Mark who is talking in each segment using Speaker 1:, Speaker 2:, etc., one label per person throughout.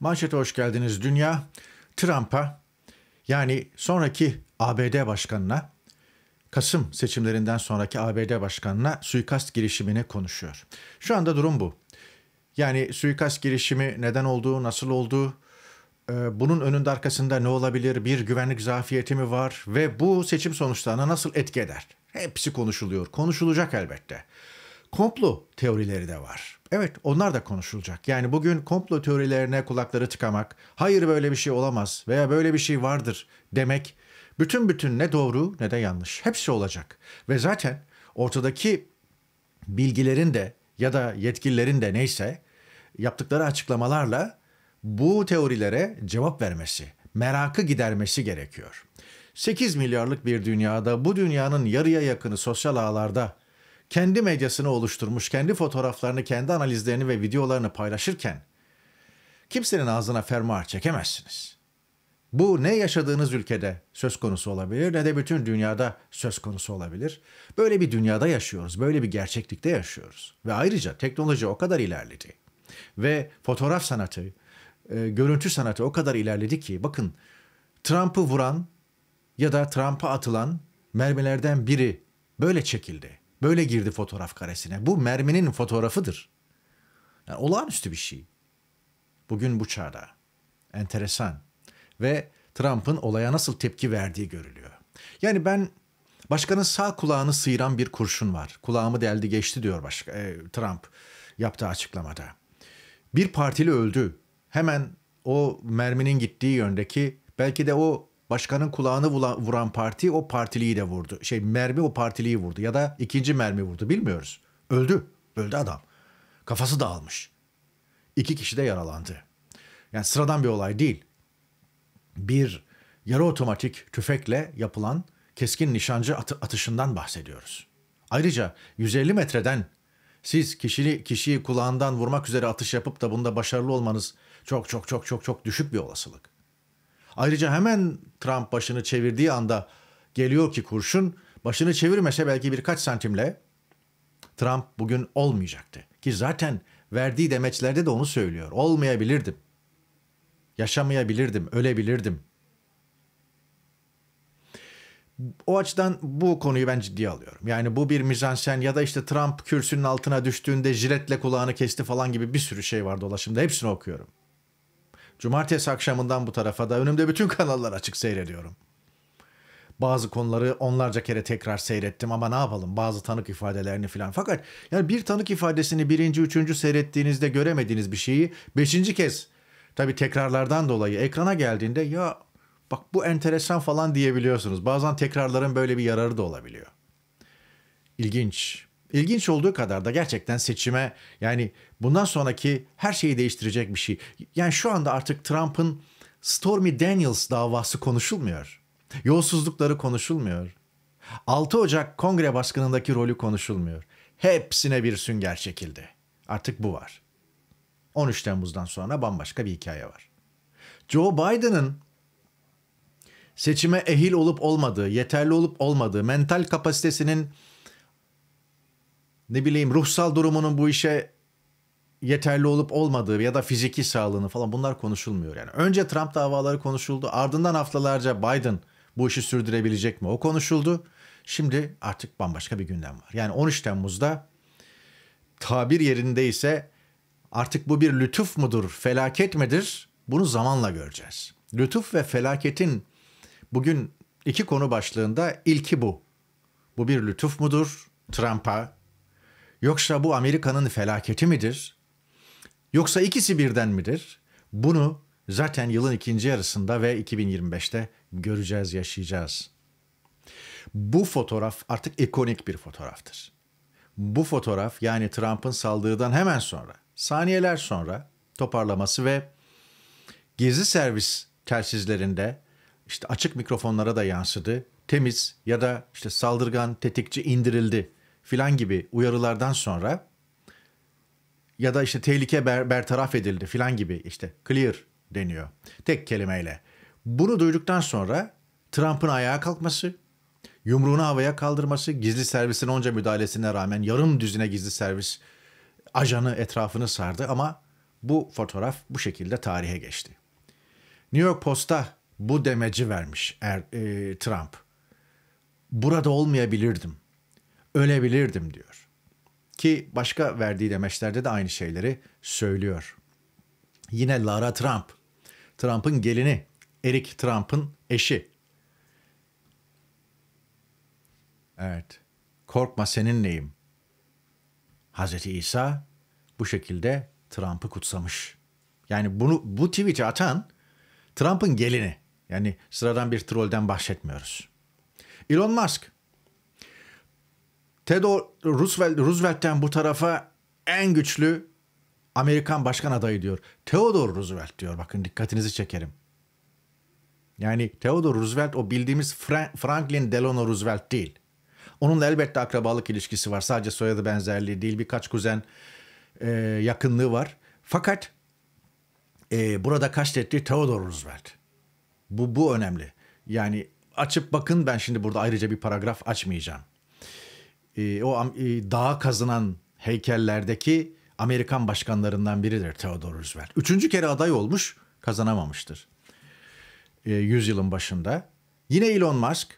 Speaker 1: Manşete hoş geldiniz. Dünya Trump'a yani sonraki ABD başkanına Kasım seçimlerinden sonraki ABD başkanına suikast girişimini konuşuyor. Şu anda durum bu. Yani suikast girişimi neden olduğu, nasıl olduğu, ee, bunun önünde arkasında ne olabilir, bir güvenlik zafiyeti mi var ve bu seçim sonuçlarına nasıl etki eder? Hepsi konuşuluyor, konuşulacak elbette komplo teorileri de var. Evet onlar da konuşulacak. Yani bugün komplo teorilerine kulakları tıkamak, hayır böyle bir şey olamaz veya böyle bir şey vardır demek bütün bütün ne doğru ne de yanlış. Hepsi olacak. Ve zaten ortadaki bilgilerin de ya da yetkililerin de neyse yaptıkları açıklamalarla bu teorilere cevap vermesi, merakı gidermesi gerekiyor. 8 milyarlık bir dünyada bu dünyanın yarıya yakını sosyal ağlarda kendi medyasını oluşturmuş, kendi fotoğraflarını, kendi analizlerini ve videolarını paylaşırken kimsenin ağzına fermuar çekemezsiniz. Bu ne yaşadığınız ülkede söz konusu olabilir ne de bütün dünyada söz konusu olabilir. Böyle bir dünyada yaşıyoruz, böyle bir gerçeklikte yaşıyoruz. Ve ayrıca teknoloji o kadar ilerledi ve fotoğraf sanatı, e, görüntü sanatı o kadar ilerledi ki bakın Trump'ı vuran ya da Trump'a atılan mermilerden biri böyle çekildi. Böyle girdi fotoğraf karesine. Bu merminin fotoğrafıdır. Yani olağanüstü bir şey. Bugün bu çağda. Enteresan. Ve Trump'ın olaya nasıl tepki verdiği görülüyor. Yani ben başkanın sağ kulağını sıyıran bir kurşun var. Kulağımı deldi geçti diyor başka, e, Trump yaptığı açıklamada. Bir partili öldü. Hemen o merminin gittiği yöndeki belki de o başkanın kulağını vuran parti o partiliyi de vurdu. Şey mermi o partiliyi vurdu ya da ikinci mermi vurdu bilmiyoruz. Öldü. Öldü adam. Kafası dağılmış. İki kişi de yaralandı. Yani sıradan bir olay değil. Bir yarı otomatik tüfekle yapılan keskin nişancı at- atışından bahsediyoruz. Ayrıca 150 metreden siz kişili kişiyi kulağından vurmak üzere atış yapıp da bunda başarılı olmanız çok çok çok çok çok düşük bir olasılık. Ayrıca hemen Trump başını çevirdiği anda geliyor ki kurşun başını çevirmese belki birkaç santimle Trump bugün olmayacaktı. Ki zaten verdiği demeçlerde de onu söylüyor. Olmayabilirdim. Yaşamayabilirdim, ölebilirdim. O açıdan bu konuyu ben ciddiye alıyorum. Yani bu bir mizansen ya da işte Trump kürsünün altına düştüğünde jiletle kulağını kesti falan gibi bir sürü şey var dolaşımda. Hepsini okuyorum. Cumartesi akşamından bu tarafa da önümde bütün kanallar açık seyrediyorum. Bazı konuları onlarca kere tekrar seyrettim ama ne yapalım bazı tanık ifadelerini filan. Fakat yani bir tanık ifadesini birinci, üçüncü seyrettiğinizde göremediğiniz bir şeyi beşinci kez tabi tekrarlardan dolayı ekrana geldiğinde ya bak bu enteresan falan diyebiliyorsunuz. Bazen tekrarların böyle bir yararı da olabiliyor. İlginç. İlginç olduğu kadar da gerçekten seçime yani bundan sonraki her şeyi değiştirecek bir şey. Yani şu anda artık Trump'ın Stormy Daniels davası konuşulmuyor. Yolsuzlukları konuşulmuyor. 6 Ocak kongre baskınındaki rolü konuşulmuyor. Hepsine bir sünger çekildi. Artık bu var. 13 Temmuz'dan sonra bambaşka bir hikaye var. Joe Biden'ın seçime ehil olup olmadığı, yeterli olup olmadığı, mental kapasitesinin ne bileyim ruhsal durumunun bu işe yeterli olup olmadığı ya da fiziki sağlığını falan bunlar konuşulmuyor yani. Önce Trump davaları konuşuldu. Ardından haftalarca Biden bu işi sürdürebilecek mi o konuşuldu. Şimdi artık bambaşka bir gündem var. Yani 13 Temmuz'da tabir yerinde ise artık bu bir lütuf mudur, felaket midir? Bunu zamanla göreceğiz. Lütuf ve felaketin bugün iki konu başlığında ilki bu. Bu bir lütuf mudur Trump'a? Yoksa bu Amerika'nın felaketi midir? Yoksa ikisi birden midir? Bunu zaten yılın ikinci yarısında ve 2025'te göreceğiz, yaşayacağız. Bu fotoğraf artık ikonik bir fotoğraftır. Bu fotoğraf yani Trump'ın saldırıdan hemen sonra, saniyeler sonra toparlaması ve gizli servis telsizlerinde işte açık mikrofonlara da yansıdı. Temiz ya da işte saldırgan tetikçi indirildi filan gibi uyarılardan sonra ya da işte tehlike ber, bertaraf edildi filan gibi işte clear deniyor tek kelimeyle. Bunu duyduktan sonra Trump'ın ayağa kalkması, yumruğunu havaya kaldırması, gizli servisin onca müdahalesine rağmen yarım düzine gizli servis ajanı etrafını sardı ama bu fotoğraf bu şekilde tarihe geçti. New York Post'a bu demeci vermiş er, e, Trump. Burada olmayabilirdim. Ölebilirdim diyor. Ki başka verdiği demeçlerde de aynı şeyleri söylüyor. Yine Lara Trump, Trump'ın gelini, Eric Trump'ın eşi. Evet, korkma seninleyim. Hazreti İsa bu şekilde Trump'ı kutsamış. Yani bunu bu tweet'i atan Trump'ın gelini. Yani sıradan bir trolden bahsetmiyoruz. Elon Musk Theodore Roosevelt, Roosevelt'ten bu tarafa en güçlü Amerikan başkan adayı diyor. Theodore Roosevelt diyor. Bakın dikkatinizi çekerim. Yani Theodore Roosevelt o bildiğimiz Fra- Franklin Delano Roosevelt değil. Onunla elbette akrabalık ilişkisi var. Sadece soyadı benzerliği değil. Birkaç kuzen e, yakınlığı var. Fakat e, burada kastettiği Theodore Roosevelt. Bu, bu önemli. Yani açıp bakın ben şimdi burada ayrıca bir paragraf açmayacağım e, o e, dağa kazınan heykellerdeki Amerikan başkanlarından biridir Theodore Roosevelt. Üçüncü kere aday olmuş kazanamamıştır. E, yüzyılın başında. Yine Elon Musk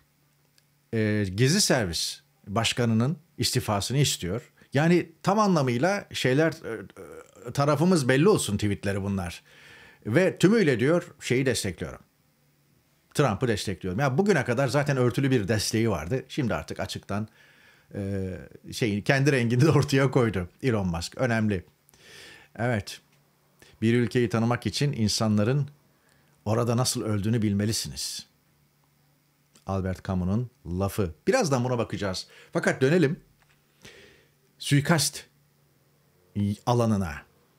Speaker 1: e, gezi servis başkanının istifasını istiyor. Yani tam anlamıyla şeyler e, e, tarafımız belli olsun tweetleri bunlar. Ve tümüyle diyor şeyi destekliyorum. Trump'ı destekliyorum. Ya bugüne kadar zaten örtülü bir desteği vardı. Şimdi artık açıktan e, kendi rengini de ortaya koydu Elon Musk. Önemli. Evet. Bir ülkeyi tanımak için insanların orada nasıl öldüğünü bilmelisiniz. Albert Camus'un lafı. Birazdan buna bakacağız. Fakat dönelim suikast alanına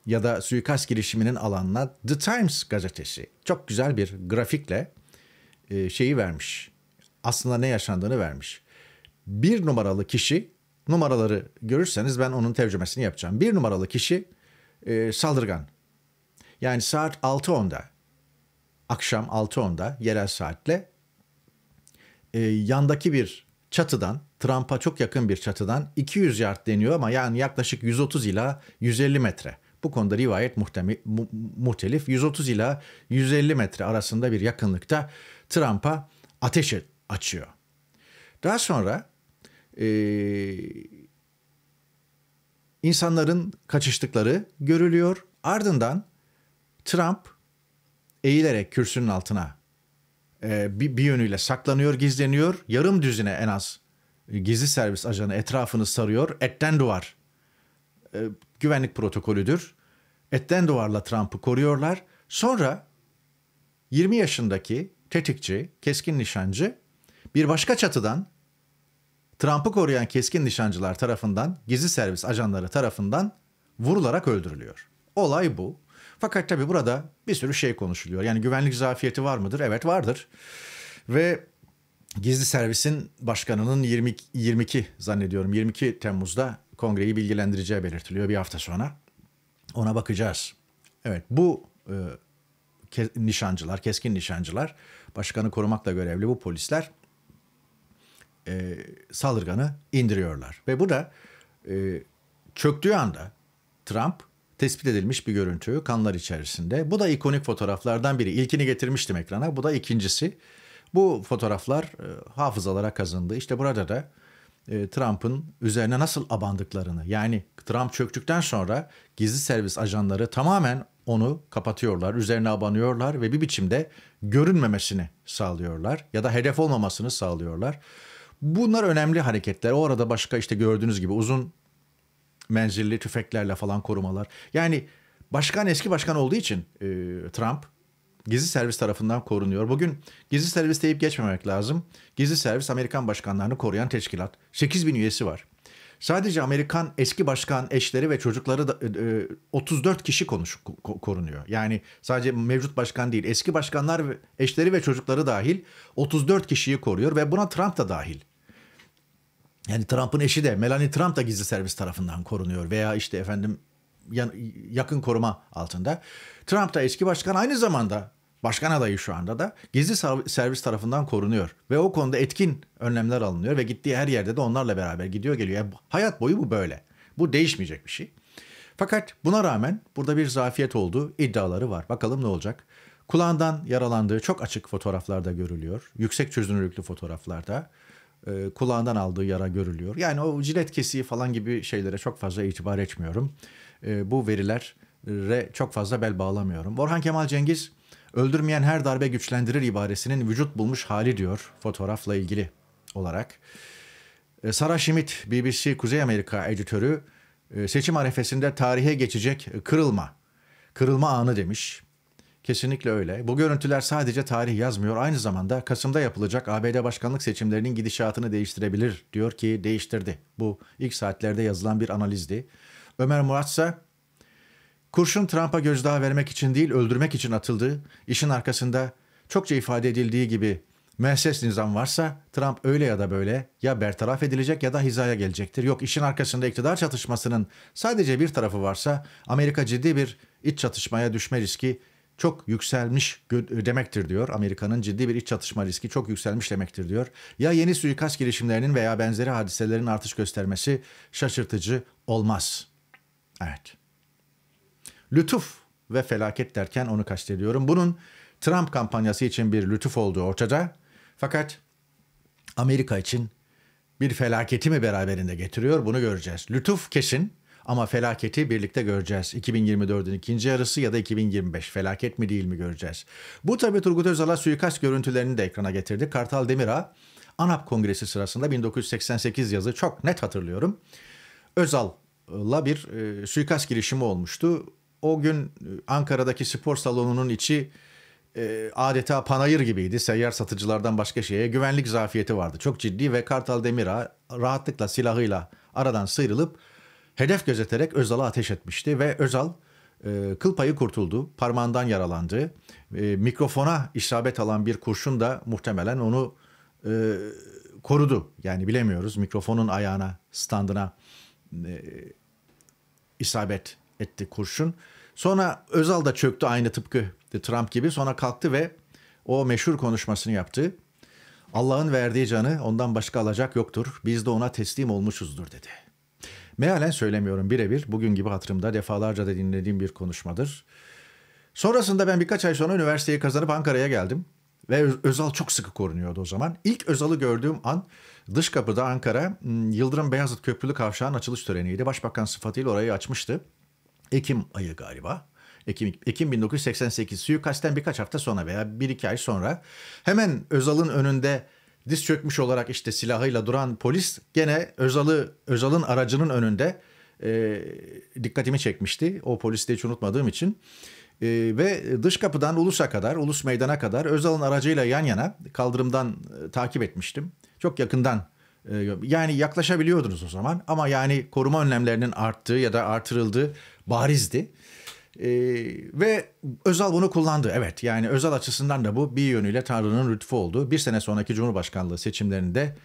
Speaker 1: ya da suikast girişiminin alanına The Times gazetesi çok güzel bir grafikle e, şeyi vermiş. Aslında ne yaşandığını vermiş bir numaralı kişi numaraları görürseniz ben onun tercümesini yapacağım. Bir numaralı kişi e, saldırgan. Yani saat 6.10'da akşam 6.10'da yerel saatle e, yandaki bir çatıdan Trump'a çok yakın bir çatıdan 200 yard deniyor ama yani yaklaşık 130 ila 150 metre. Bu konuda rivayet muhtemi, mu, muhtelif. 130 ila 150 metre arasında bir yakınlıkta Trump'a ateş açıyor. Daha sonra e, insanların kaçıştıkları görülüyor. Ardından Trump eğilerek kürsünün altına e, bir, bir yönüyle saklanıyor, gizleniyor. Yarım düzine en az e, gizli servis ajanı etrafını sarıyor. Etten duvar e, güvenlik protokolüdür. Etten duvarla Trump'ı koruyorlar. Sonra 20 yaşındaki tetikçi, keskin nişancı bir başka çatıdan Trump'ı koruyan keskin nişancılar tarafından, gizli servis ajanları tarafından vurularak öldürülüyor. Olay bu. Fakat tabi burada bir sürü şey konuşuluyor. Yani güvenlik zafiyeti var mıdır? Evet vardır. Ve gizli servisin başkanının 20, 22 zannediyorum 22 Temmuz'da kongreyi bilgilendireceği belirtiliyor bir hafta sonra. Ona bakacağız. Evet bu e, ke, nişancılar, keskin nişancılar, başkanı korumakla görevli bu polisler e, saldırganı indiriyorlar. Ve bu da e, çöktüğü anda Trump tespit edilmiş bir görüntü kanlar içerisinde. Bu da ikonik fotoğraflardan biri. İlkini getirmiştim ekrana. Bu da ikincisi. Bu fotoğraflar e, hafızalara kazındı. İşte burada da e, Trump'ın üzerine nasıl abandıklarını yani Trump çöktükten sonra gizli servis ajanları tamamen onu kapatıyorlar, üzerine abanıyorlar ve bir biçimde görünmemesini sağlıyorlar ya da hedef olmamasını sağlıyorlar. Bunlar önemli hareketler. O arada başka işte gördüğünüz gibi uzun menzilli tüfeklerle falan korumalar. Yani başkan eski başkan olduğu için e, Trump gizli servis tarafından korunuyor. Bugün gizli servis deyip geçmemek lazım. Gizli servis Amerikan başkanlarını koruyan teşkilat. 8 bin üyesi var. Sadece Amerikan eski başkan eşleri ve çocukları da e, 34 e, kişi konuş, ko, korunuyor. Yani sadece mevcut başkan değil eski başkanlar eşleri ve çocukları dahil 34 kişiyi koruyor ve buna Trump da dahil yani Trump'ın eşi de Melanie Trump da gizli servis tarafından korunuyor veya işte efendim yakın koruma altında. Trump da eski başkan aynı zamanda başkan adayı şu anda da gizli servis tarafından korunuyor ve o konuda etkin önlemler alınıyor ve gittiği her yerde de onlarla beraber gidiyor geliyor. Yani e, hayat boyu bu böyle. Bu değişmeyecek bir şey. Fakat buna rağmen burada bir zafiyet olduğu iddiaları var. Bakalım ne olacak? Kulağından yaralandığı çok açık fotoğraflarda görülüyor. Yüksek çözünürlüklü fotoğraflarda e, kulağından aldığı yara görülüyor. Yani o jilet kesiği falan gibi şeylere çok fazla itibar etmiyorum. E, bu verilere çok fazla bel bağlamıyorum. Orhan Kemal Cengiz öldürmeyen her darbe güçlendirir ibaresinin vücut bulmuş hali diyor fotoğrafla ilgili olarak. E, Sara Şimit BBC Kuzey Amerika editörü e, seçim arefesinde tarihe geçecek kırılma, kırılma anı demiş. Kesinlikle öyle. Bu görüntüler sadece tarih yazmıyor, aynı zamanda Kasım'da yapılacak ABD başkanlık seçimlerinin gidişatını değiştirebilir diyor ki değiştirdi. Bu ilk saatlerde yazılan bir analizdi. Ömer Murat ise kurşun Trump'a gözdağı vermek için değil öldürmek için atıldı. İşin arkasında çokça ifade edildiği gibi müesses nizam varsa Trump öyle ya da böyle ya bertaraf edilecek ya da hizaya gelecektir. Yok işin arkasında iktidar çatışmasının sadece bir tarafı varsa Amerika ciddi bir iç çatışmaya düşme riski çok yükselmiş demektir diyor. Amerika'nın ciddi bir iç çatışma riski çok yükselmiş demektir diyor. Ya yeni suikast girişimlerinin veya benzeri hadiselerin artış göstermesi şaşırtıcı olmaz. Evet. Lütuf ve felaket derken onu kastediyorum. Bunun Trump kampanyası için bir lütuf olduğu ortada. Fakat Amerika için bir felaketi mi beraberinde getiriyor bunu göreceğiz. Lütuf kesin ama felaketi birlikte göreceğiz. 2024'ün ikinci yarısı ya da 2025 felaket mi değil mi göreceğiz. Bu tabi Turgut Özal'a suikast görüntülerini de ekrana getirdi. Kartal Demir'a ANAP kongresi sırasında 1988 yazı çok net hatırlıyorum. Özal'la bir e, suikast girişimi olmuştu. O gün e, Ankara'daki spor salonunun içi e, adeta panayır gibiydi. Seyyar satıcılardan başka şeye güvenlik zafiyeti vardı. Çok ciddi ve Kartal Demir'a rahatlıkla silahıyla aradan sıyrılıp hedef gözeterek Özal'a ateş etmişti ve Özal e, kıl payı kurtuldu, parmağından yaralandı. E, mikrofona isabet alan bir kurşun da muhtemelen onu e, korudu. Yani bilemiyoruz mikrofonun ayağına, standına e, isabet etti kurşun. Sonra Özal da çöktü aynı tıpkı Trump gibi. Sonra kalktı ve o meşhur konuşmasını yaptı. Allah'ın verdiği canı ondan başka alacak yoktur. Biz de ona teslim olmuşuzdur dedi. Mealen söylemiyorum birebir. Bugün gibi hatırımda defalarca da dinlediğim bir konuşmadır. Sonrasında ben birkaç ay sonra üniversiteyi kazanıp Ankara'ya geldim. Ve Özal çok sıkı korunuyordu o zaman. İlk Özal'ı gördüğüm an dış kapıda Ankara Yıldırım Beyazıt Köprülü Kavşağı'nın açılış töreniydi. Başbakan sıfatıyla orayı açmıştı. Ekim ayı galiba. Ekim, Ekim 1988 suikasten birkaç hafta sonra veya bir iki ay sonra hemen Özal'ın önünde diz çökmüş olarak işte silahıyla duran polis gene Özal'ı Özal'ın aracının önünde e, dikkatimi çekmişti. O polisi de hiç unutmadığım için. E, ve dış kapıdan Ulus'a kadar, Ulus Meydan'a kadar Özal'ın aracıyla yan yana kaldırımdan e, takip etmiştim. Çok yakından e, yani yaklaşabiliyordunuz o zaman ama yani koruma önlemlerinin arttığı ya da artırıldığı barizdi. Ee, ve Özal bunu kullandı. Evet yani Özal açısından da bu bir yönüyle Tanrı'nın lütfu oldu. Bir sene sonraki Cumhurbaşkanlığı seçimlerinde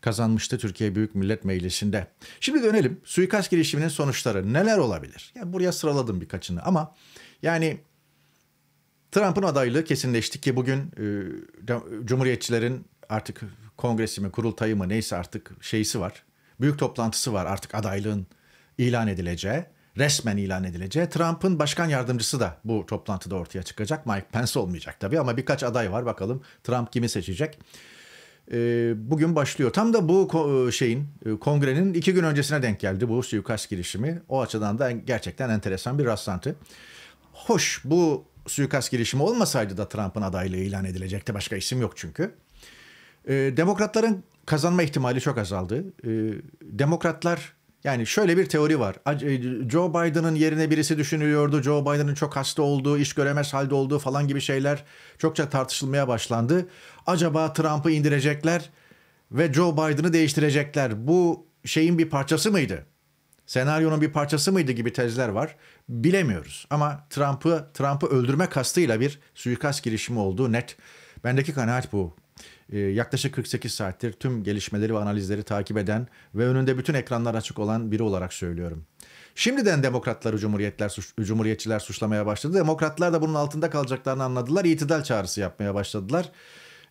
Speaker 1: kazanmıştı Türkiye Büyük Millet Meclisi'nde. Şimdi dönelim suikast girişiminin sonuçları neler olabilir? Yani buraya sıraladım birkaçını ama yani Trump'ın adaylığı kesinleşti ki bugün e, Cumhuriyetçilerin artık kongresi mi kurultayı mı neyse artık şeysi var. Büyük toplantısı var artık adaylığın ilan edileceği resmen ilan edileceği. Trump'ın başkan yardımcısı da bu toplantıda ortaya çıkacak. Mike Pence olmayacak tabii ama birkaç aday var. Bakalım Trump kimi seçecek. Ee, bugün başlıyor. Tam da bu e, şeyin e, kongrenin iki gün öncesine denk geldi bu suikast girişimi. O açıdan da gerçekten enteresan bir rastlantı. Hoş bu suikast girişimi olmasaydı da Trump'ın adaylığı ilan edilecekti. Başka isim yok çünkü. Ee, demokratların kazanma ihtimali çok azaldı. Ee, demokratlar yani şöyle bir teori var. E, Joe Biden'ın yerine birisi düşünülüyordu. Joe Biden'ın çok hasta olduğu, iş göremez halde olduğu falan gibi şeyler çokça tartışılmaya başlandı. Acaba Trump'ı indirecekler ve Joe Biden'ı değiştirecekler. Bu şeyin bir parçası mıydı? Senaryonun bir parçası mıydı gibi tezler var. Bilemiyoruz ama Trump'ı Trump'ı öldürme kastıyla bir suikast girişimi olduğu net. Bendeki kanaat bu ee, yaklaşık 48 saattir tüm gelişmeleri ve analizleri takip eden ve önünde bütün ekranlar açık olan biri olarak söylüyorum. Şimdiden demokratları cumhuriyetler suç, cumhuriyetçiler suçlamaya başladı. Demokratlar da bunun altında kalacaklarını anladılar. İtidal çağrısı yapmaya başladılar.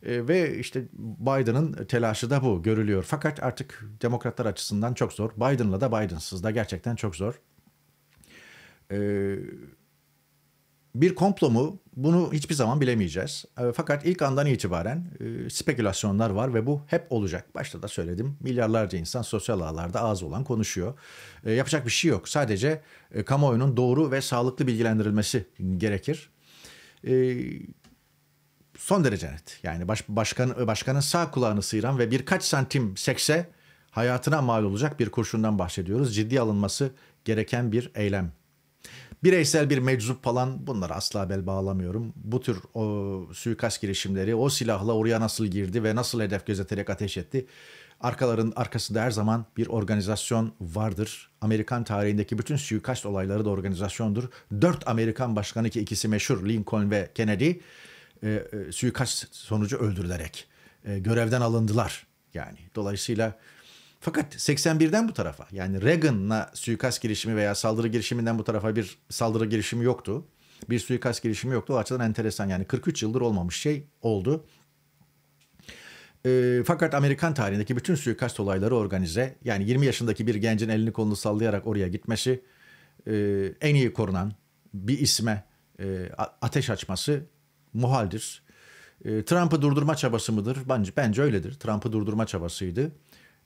Speaker 1: E, ve işte Biden'ın telaşı da bu görülüyor. Fakat artık demokratlar açısından çok zor. Biden'la da Biden'sız da gerçekten çok zor. Eee bir komplo mu bunu hiçbir zaman bilemeyeceğiz. Ee, fakat ilk andan itibaren e, spekülasyonlar var ve bu hep olacak. Başta da söyledim milyarlarca insan sosyal ağlarda ağız olan konuşuyor. Ee, yapacak bir şey yok. Sadece e, kamuoyunun doğru ve sağlıklı bilgilendirilmesi gerekir. Ee, son derece net. Yani baş, başkan, başkanın sağ kulağını sıyıran ve birkaç santim sekse hayatına mal olacak bir kurşundan bahsediyoruz. Ciddi alınması gereken bir eylem bireysel bir meczup falan bunları asla bel bağlamıyorum. Bu tür o suikast girişimleri o silahla oraya nasıl girdi ve nasıl hedef gözeterek ateş etti? Arkaların arkasında her zaman bir organizasyon vardır. Amerikan tarihindeki bütün suikast olayları da organizasyondur. Dört Amerikan başkanı ki ikisi meşhur Lincoln ve Kennedy e, e suikast sonucu öldürülerek e, görevden alındılar. Yani dolayısıyla fakat 81'den bu tarafa yani Reagan'la suikast girişimi veya saldırı girişiminden bu tarafa bir saldırı girişimi yoktu. Bir suikast girişimi yoktu. O açıdan enteresan yani 43 yıldır olmamış şey oldu. E, fakat Amerikan tarihindeki bütün suikast olayları organize. Yani 20 yaşındaki bir gencin elini kolunu sallayarak oraya gitmesi, e, en iyi korunan bir isme e, ateş açması muhaldir. E, Trump'ı durdurma çabası mıdır? Bence, bence öyledir. Trump'ı durdurma çabasıydı.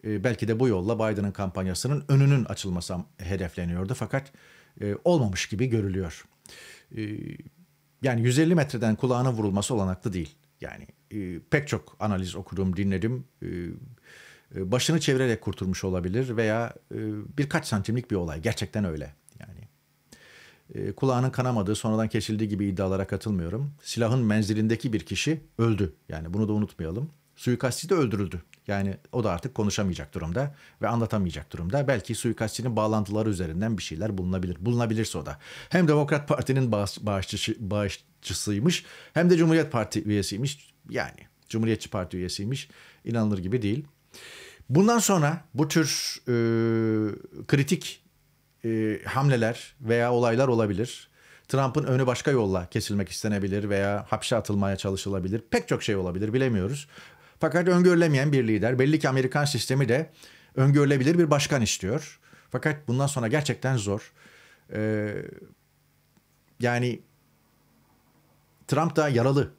Speaker 1: Ee, belki de bu yolla Biden'ın kampanyasının önünün açılması hedefleniyordu fakat e, olmamış gibi görülüyor. Ee, yani 150 metreden kulağına vurulması olanaklı değil. Yani e, pek çok analiz okudum, dinledim. Ee, e, başını çevirerek kurtulmuş olabilir veya birkaç santimlik bir olay. Gerçekten öyle. Yani kulağının kanamadığı, sonradan kesildiği gibi iddialara katılmıyorum. Silahın menzilindeki bir kişi öldü. Yani bunu da unutmayalım. Suikastçi de öldürüldü. Yani o da artık konuşamayacak durumda ve anlatamayacak durumda. Belki suikastçinin bağlantıları üzerinden bir şeyler bulunabilir. Bulunabilirse o da. Hem Demokrat Parti'nin bağışçısı, bağışçısıymış hem de Cumhuriyet Parti üyesiymiş. Yani Cumhuriyetçi Parti üyesiymiş. İnanılır gibi değil. Bundan sonra bu tür e, kritik e, hamleler veya olaylar olabilir. Trump'ın önü başka yolla kesilmek istenebilir veya hapse atılmaya çalışılabilir. Pek çok şey olabilir bilemiyoruz. Fakat öngörülemeyen bir lider. Belli ki Amerikan sistemi de öngörülebilir bir başkan istiyor. Fakat bundan sonra gerçekten zor. Ee, yani Trump da yaralı.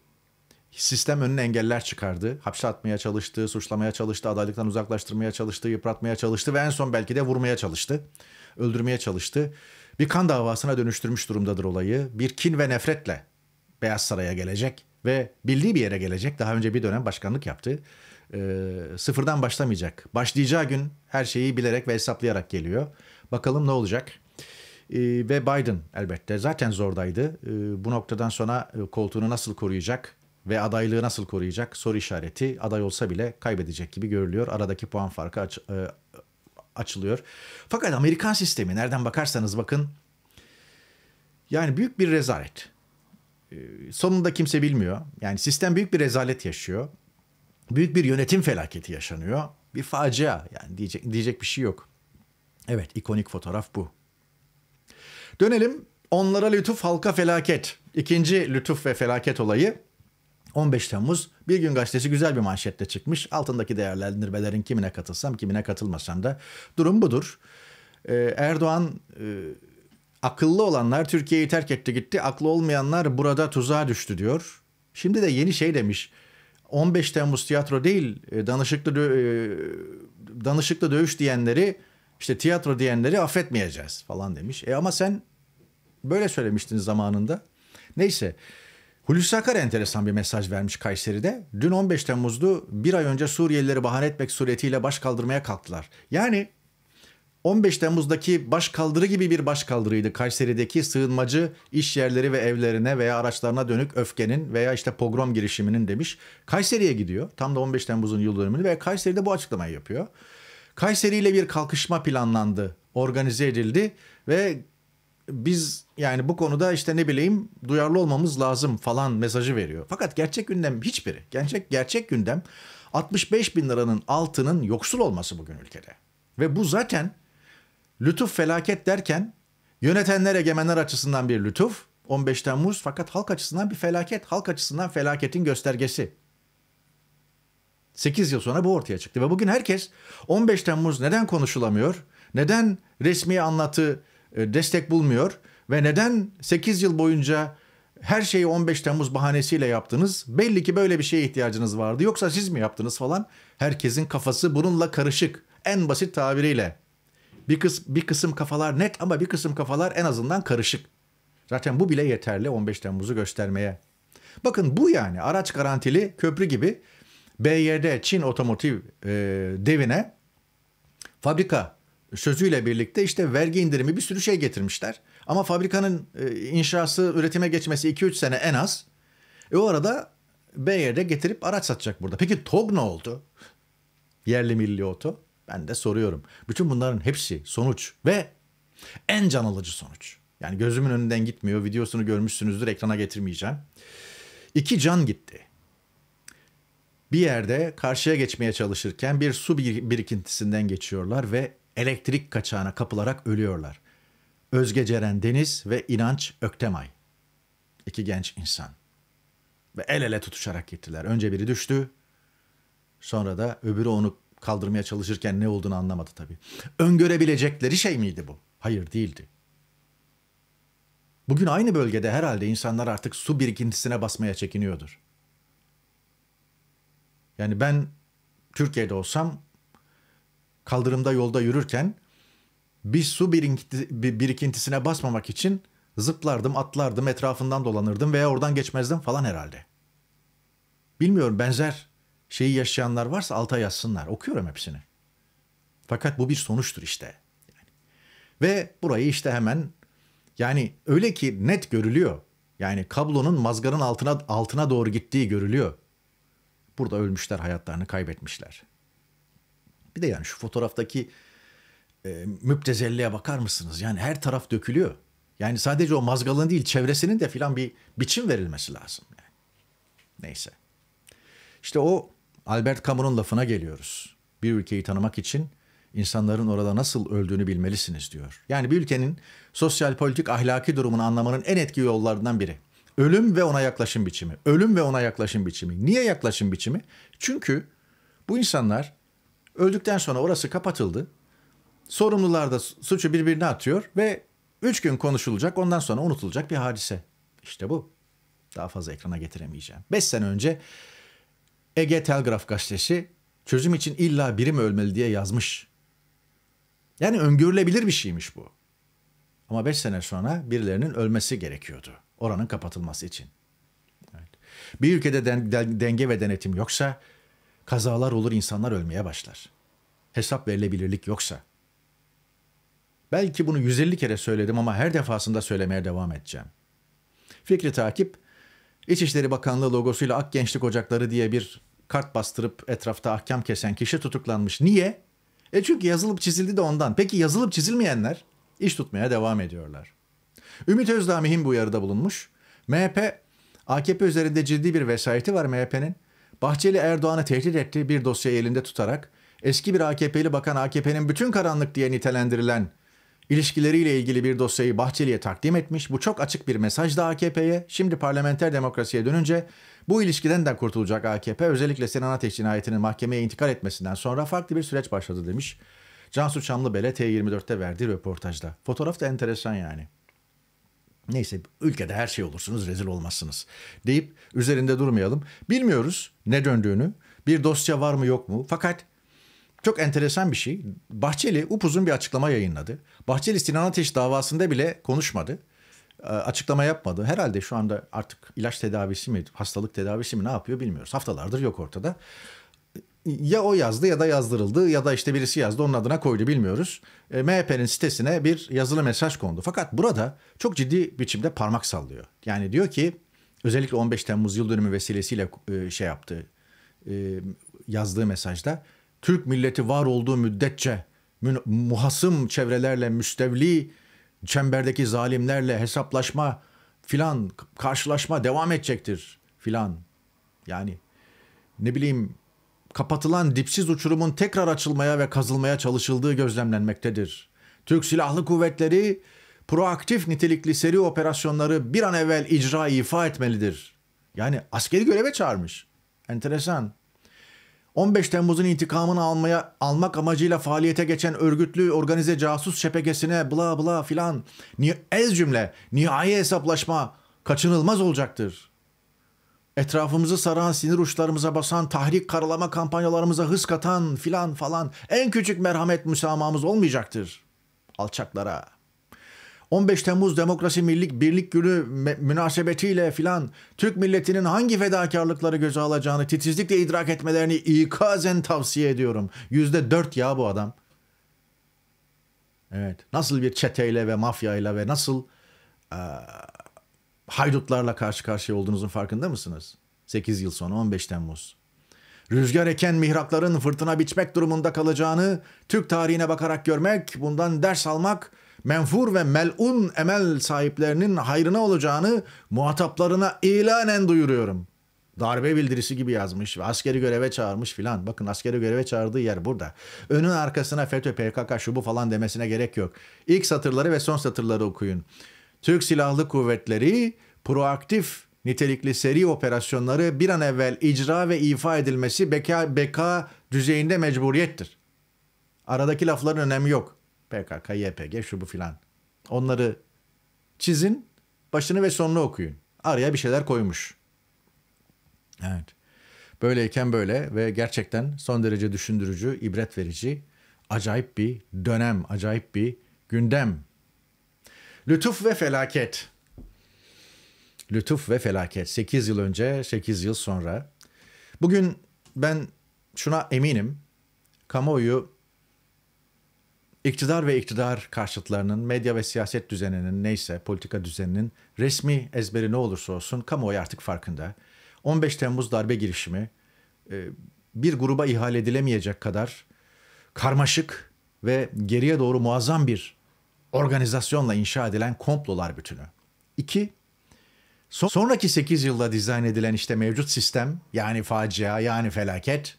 Speaker 1: Sistem önüne engeller çıkardı. Hapse atmaya çalıştı, suçlamaya çalıştı, adaylıktan uzaklaştırmaya çalıştı, yıpratmaya çalıştı ve en son belki de vurmaya çalıştı. Öldürmeye çalıştı. Bir kan davasına dönüştürmüş durumdadır olayı. Bir kin ve nefretle Beyaz Saray'a gelecek ve bildiği bir yere gelecek. Daha önce bir dönem başkanlık yaptı. E, sıfırdan başlamayacak. Başlayacağı gün her şeyi bilerek ve hesaplayarak geliyor. Bakalım ne olacak. E, ve Biden elbette zaten zordaydı. E, bu noktadan sonra e, koltuğunu nasıl koruyacak ve adaylığı nasıl koruyacak soru işareti. Aday olsa bile kaybedecek gibi görülüyor. Aradaki puan farkı aç, e, açılıyor. Fakat Amerikan sistemi nereden bakarsanız bakın yani büyük bir rezalet. E, sonunda kimse bilmiyor. Yani sistem büyük bir rezalet yaşıyor. Büyük bir yönetim felaketi yaşanıyor. Bir facia yani diyecek, diyecek bir şey yok. Evet ikonik fotoğraf bu. Dönelim onlara lütuf halka felaket. İkinci lütuf ve felaket olayı 15 Temmuz Bir Gün Gazetesi güzel bir manşette çıkmış. Altındaki değerlendirmelerin kimine katılsam kimine katılmasam da durum budur. Ee, Erdoğan e, Akıllı olanlar Türkiye'yi terk etti gitti, aklı olmayanlar burada tuzağa düştü diyor. Şimdi de yeni şey demiş. 15 Temmuz tiyatro değil, e, danışıklı dö- e, danışıklı dövüş diyenleri, işte tiyatro diyenleri affetmeyeceğiz falan demiş. E ama sen böyle söylemiştin zamanında. Neyse. Hulusi Akar enteresan bir mesaj vermiş Kayseri'de. Dün 15 Temmuz'du bir ay önce Suriyelileri bahane etmek suretiyle baş kaldırmaya kalktılar. Yani 15 Temmuz'daki baş kaldırı gibi bir baş kaldırıydı. Kayseri'deki sığınmacı iş yerleri ve evlerine veya araçlarına dönük öfkenin veya işte pogrom girişiminin demiş. Kayseri'ye gidiyor. Tam da 15 Temmuz'un yıl dönümünü ve Kayseri'de bu açıklamayı yapıyor. Kayseri ile bir kalkışma planlandı, organize edildi ve biz yani bu konuda işte ne bileyim duyarlı olmamız lazım falan mesajı veriyor. Fakat gerçek gündem hiçbiri. Gerçek gerçek gündem 65 bin liranın altının yoksul olması bugün ülkede. Ve bu zaten lütuf felaket derken yönetenler egemenler açısından bir lütuf 15 Temmuz fakat halk açısından bir felaket. Halk açısından felaketin göstergesi. 8 yıl sonra bu ortaya çıktı ve bugün herkes 15 Temmuz neden konuşulamıyor? Neden resmi anlatı e, destek bulmuyor ve neden 8 yıl boyunca her şeyi 15 Temmuz bahanesiyle yaptınız? Belli ki böyle bir şeye ihtiyacınız vardı. Yoksa siz mi yaptınız falan? Herkesin kafası bununla karışık. En basit tabiriyle. Bir, kıs, bir kısım kafalar net ama bir kısım kafalar en azından karışık. Zaten bu bile yeterli 15 Temmuz'u göstermeye. Bakın bu yani araç garantili köprü gibi BYD Çin otomotiv e, devine fabrika sözüyle birlikte işte vergi indirimi bir sürü şey getirmişler. Ama fabrikanın e, inşası üretime geçmesi 2-3 sene en az. E o arada BYD getirip araç satacak burada. Peki TOG ne oldu? Yerli milli oto. Ben de soruyorum. Bütün bunların hepsi sonuç ve en can alıcı sonuç. Yani gözümün önünden gitmiyor. Videosunu görmüşsünüzdür. Ekrana getirmeyeceğim. İki can gitti. Bir yerde karşıya geçmeye çalışırken bir su birikintisinden geçiyorlar ve elektrik kaçağına kapılarak ölüyorlar. Özge Ceren Deniz ve İnanç Öktemay. İki genç insan. Ve el ele tutuşarak gittiler. Önce biri düştü. Sonra da öbürü onu kaldırmaya çalışırken ne olduğunu anlamadı tabii. Öngörebilecekleri şey miydi bu? Hayır değildi. Bugün aynı bölgede herhalde insanlar artık su birikintisine basmaya çekiniyordur. Yani ben Türkiye'de olsam kaldırımda yolda yürürken bir su birikintisine basmamak için zıplardım, atlardım, etrafından dolanırdım veya oradan geçmezdim falan herhalde. Bilmiyorum benzer şeyi yaşayanlar varsa alta yazsınlar. Okuyorum hepsini. Fakat bu bir sonuçtur işte. Yani. Ve burayı işte hemen yani öyle ki net görülüyor. Yani kablonun mazgarın altına altına doğru gittiği görülüyor. Burada ölmüşler, hayatlarını kaybetmişler. Bir de yani şu fotoğraftaki e, müptezelliğe bakar mısınız? Yani her taraf dökülüyor. Yani sadece o mazgalın değil, çevresinin de filan bir biçim verilmesi lazım. Yani. Neyse. İşte o Albert Camus'un lafına geliyoruz. Bir ülkeyi tanımak için insanların orada nasıl öldüğünü bilmelisiniz diyor. Yani bir ülkenin sosyal politik ahlaki durumunu anlamanın en etkili yollarından biri. Ölüm ve ona yaklaşım biçimi. Ölüm ve ona yaklaşım biçimi. Niye yaklaşım biçimi? Çünkü bu insanlar öldükten sonra orası kapatıldı. Sorumlular da suçu birbirine atıyor ve üç gün konuşulacak ondan sonra unutulacak bir hadise. İşte bu. Daha fazla ekrana getiremeyeceğim. Beş sene önce Ege Telgraf gazetesi çözüm için illa biri mi ölmeli diye yazmış. Yani öngörülebilir bir şeymiş bu. Ama 5 sene sonra birilerinin ölmesi gerekiyordu oranın kapatılması için. Evet. Bir ülkede den, den, denge ve denetim yoksa kazalar olur insanlar ölmeye başlar. Hesap verilebilirlik yoksa. Belki bunu 150 kere söyledim ama her defasında söylemeye devam edeceğim. Fikri takip İçişleri Bakanlığı logosuyla Ak Gençlik Ocakları diye bir kart bastırıp etrafta ahkam kesen kişi tutuklanmış. Niye? E çünkü yazılıp çizildi de ondan. Peki yazılıp çizilmeyenler iş tutmaya devam ediyorlar. Ümit Özdağ mühim bu uyarıda bulunmuş. MHP, AKP üzerinde ciddi bir vesayeti var MHP'nin. Bahçeli Erdoğan'ı tehdit ettiği bir dosyayı elinde tutarak eski bir AKP'li bakan AKP'nin bütün karanlık diye nitelendirilen ilişkileriyle ilgili bir dosyayı Bahçeli'ye takdim etmiş. Bu çok açık bir mesaj mesajdı AKP'ye. Şimdi parlamenter demokrasiye dönünce bu ilişkiden de kurtulacak AKP. Özellikle Sinan Ateş cinayetinin mahkemeye intikal etmesinden sonra farklı bir süreç başladı demiş. Cansu Çamlıbel'e T24'te verdiği röportajda. Fotoğraf da enteresan yani. Neyse ülkede her şey olursunuz rezil olmazsınız deyip üzerinde durmayalım. Bilmiyoruz ne döndüğünü bir dosya var mı yok mu fakat çok enteresan bir şey. Bahçeli upuzun bir açıklama yayınladı. Bahçeli Sinan Ateş davasında bile konuşmadı. Ee, açıklama yapmadı. Herhalde şu anda artık ilaç tedavisi mi, hastalık tedavisi mi ne yapıyor bilmiyoruz. Haftalardır yok ortada. Ya o yazdı ya da yazdırıldı ya da işte birisi yazdı onun adına koydu bilmiyoruz. E, ee, MHP'nin sitesine bir yazılı mesaj kondu. Fakat burada çok ciddi biçimde parmak sallıyor. Yani diyor ki özellikle 15 Temmuz yıl dönümü vesilesiyle e, şey yaptığı e, yazdığı mesajda Türk milleti var olduğu müddetçe muhasım çevrelerle müstevli çemberdeki zalimlerle hesaplaşma filan karşılaşma devam edecektir filan. Yani ne bileyim kapatılan dipsiz uçurumun tekrar açılmaya ve kazılmaya çalışıldığı gözlemlenmektedir. Türk Silahlı Kuvvetleri proaktif nitelikli seri operasyonları bir an evvel icra ifa etmelidir. Yani askeri göreve çağırmış. Enteresan. 15 Temmuz'un intikamını almaya almak amacıyla faaliyete geçen örgütlü organize casus şebegesine bla bla filan ez cümle nihai hesaplaşma kaçınılmaz olacaktır. Etrafımızı saran sinir uçlarımıza basan tahrik karalama kampanyalarımıza hız katan filan falan en küçük merhamet müsamamız olmayacaktır alçaklara.'' 15 Temmuz Demokrasi Millik Birlik Günü münasebetiyle filan Türk milletinin hangi fedakarlıkları göze alacağını titizlikle idrak etmelerini ikazen tavsiye ediyorum. Yüzde dört ya bu adam. Evet. Nasıl bir çeteyle ve mafyayla ve nasıl e, haydutlarla karşı karşıya olduğunuzun farkında mısınız? 8 yıl sonra 15 Temmuz. Rüzgar eken mihrakların fırtına biçmek durumunda kalacağını Türk tarihine bakarak görmek, bundan ders almak menfur ve melun emel sahiplerinin hayrına olacağını muhataplarına ilanen duyuruyorum. Darbe bildirisi gibi yazmış ve askeri göreve çağırmış filan. Bakın askeri göreve çağırdığı yer burada. Önün arkasına FETÖ, PKK, şu bu falan demesine gerek yok. İlk satırları ve son satırları okuyun. Türk Silahlı Kuvvetleri proaktif nitelikli seri operasyonları bir an evvel icra ve ifa edilmesi beka, beka düzeyinde mecburiyettir. Aradaki lafların önemi yok. PKK, YPG şu bu filan. Onları çizin, başını ve sonunu okuyun. Araya bir şeyler koymuş. Evet. Böyleyken böyle ve gerçekten son derece düşündürücü, ibret verici, acayip bir dönem, acayip bir gündem. Lütuf ve felaket. Lütuf ve felaket. 8 yıl önce, 8 yıl sonra. Bugün ben şuna eminim. Kamuoyu iktidar ve iktidar karşıtlarının, medya ve siyaset düzeninin neyse politika düzeninin resmi ezberi ne olursa olsun kamuoyu artık farkında. 15 Temmuz darbe girişimi e, bir gruba ihale edilemeyecek kadar karmaşık ve geriye doğru muazzam bir organizasyonla inşa edilen komplolar bütünü. İki, sonraki 8 yılda dizayn edilen işte mevcut sistem yani facia yani felaket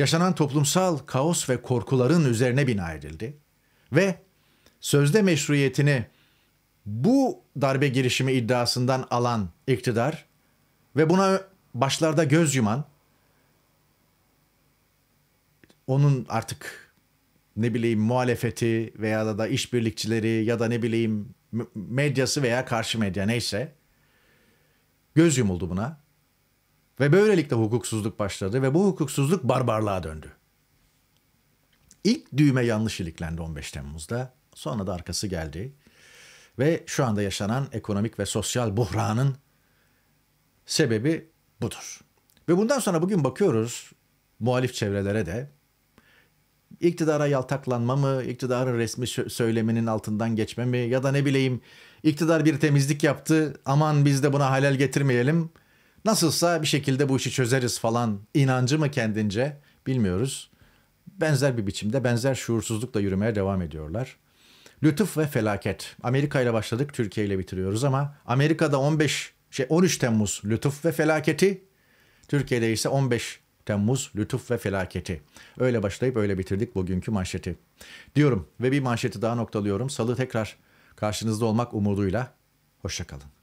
Speaker 1: yaşanan toplumsal kaos ve korkuların üzerine bina edildi ve sözde meşruiyetini bu darbe girişimi iddiasından alan iktidar ve buna başlarda göz yuman onun artık ne bileyim muhalefeti veya da işbirlikçileri ya da ne bileyim medyası veya karşı medya neyse göz yumuldu buna ve böylelikle hukuksuzluk başladı ve bu hukuksuzluk barbarlığa döndü. İlk düğme yanlış iliklendi 15 Temmuz'da. Sonra da arkası geldi. Ve şu anda yaşanan ekonomik ve sosyal buhranın sebebi budur. Ve bundan sonra bugün bakıyoruz muhalif çevrelere de iktidara yaltaklanma mı, iktidarın resmi söyleminin altından geçme mi ya da ne bileyim iktidar bir temizlik yaptı aman biz de buna halel getirmeyelim Nasılsa bir şekilde bu işi çözeriz falan inancı mı kendince bilmiyoruz. Benzer bir biçimde benzer şuursuzlukla yürümeye devam ediyorlar. Lütuf ve felaket. Amerika ile başladık, Türkiye ile bitiriyoruz ama Amerika'da 15 şey 13 Temmuz lütuf ve felaketi, Türkiye'de ise 15 Temmuz lütuf ve felaketi. Öyle başlayıp öyle bitirdik bugünkü manşeti. Diyorum ve bir manşeti daha noktalıyorum. Salı tekrar karşınızda olmak umuduyla. Hoşçakalın.